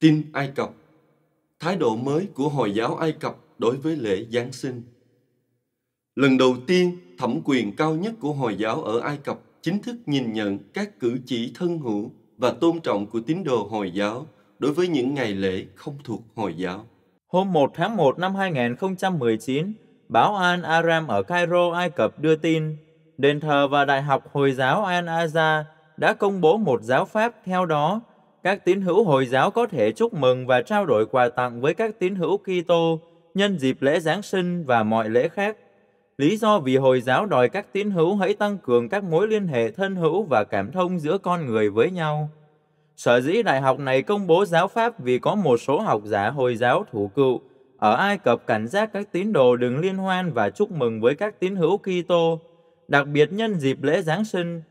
Tin Ai Cập Thái độ mới của Hồi giáo Ai Cập đối với lễ Giáng sinh Lần đầu tiên, thẩm quyền cao nhất của Hồi giáo ở Ai Cập chính thức nhìn nhận các cử chỉ thân hữu và tôn trọng của tín đồ Hồi giáo đối với những ngày lễ không thuộc Hồi giáo. Hôm 1 tháng 1 năm 2019, báo Al Aram ở Cairo, Ai Cập đưa tin đền thờ và Đại học Hồi giáo Al Azhar đã công bố một giáo pháp theo đó các tín hữu Hồi giáo có thể chúc mừng và trao đổi quà tặng với các tín hữu Kitô nhân dịp lễ Giáng sinh và mọi lễ khác. Lý do vì Hồi giáo đòi các tín hữu hãy tăng cường các mối liên hệ thân hữu và cảm thông giữa con người với nhau. Sở dĩ đại học này công bố giáo pháp vì có một số học giả Hồi giáo thủ cựu ở Ai Cập cảnh giác các tín đồ đừng liên hoan và chúc mừng với các tín hữu Kitô, đặc biệt nhân dịp lễ Giáng sinh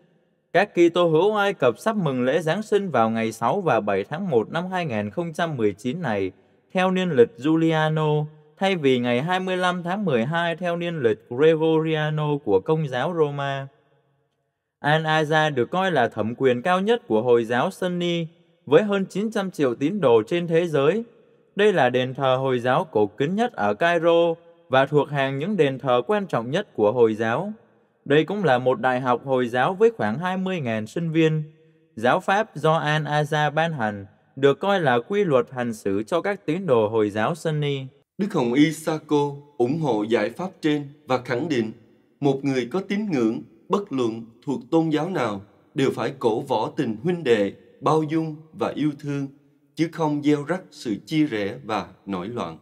các Kitô hữu Ai Cập sắp mừng lễ Giáng sinh vào ngày 6 và 7 tháng 1 năm 2019 này, theo niên lịch Giuliano, thay vì ngày 25 tháng 12 theo niên lịch Gregoriano của Công giáo Roma. Al-Azhar được coi là thẩm quyền cao nhất của Hồi giáo Sunni, với hơn 900 triệu tín đồ trên thế giới. Đây là đền thờ Hồi giáo cổ kính nhất ở Cairo và thuộc hàng những đền thờ quan trọng nhất của Hồi giáo. Đây cũng là một đại học Hồi giáo với khoảng 20.000 sinh viên. Giáo pháp do Al-Azhar ban hành được coi là quy luật hành xử cho các tín đồ Hồi giáo Sunni. Đức Hồng Y Sako ủng hộ giải pháp trên và khẳng định một người có tín ngưỡng, bất luận thuộc tôn giáo nào đều phải cổ võ tình huynh đệ, bao dung và yêu thương, chứ không gieo rắc sự chia rẽ và nổi loạn.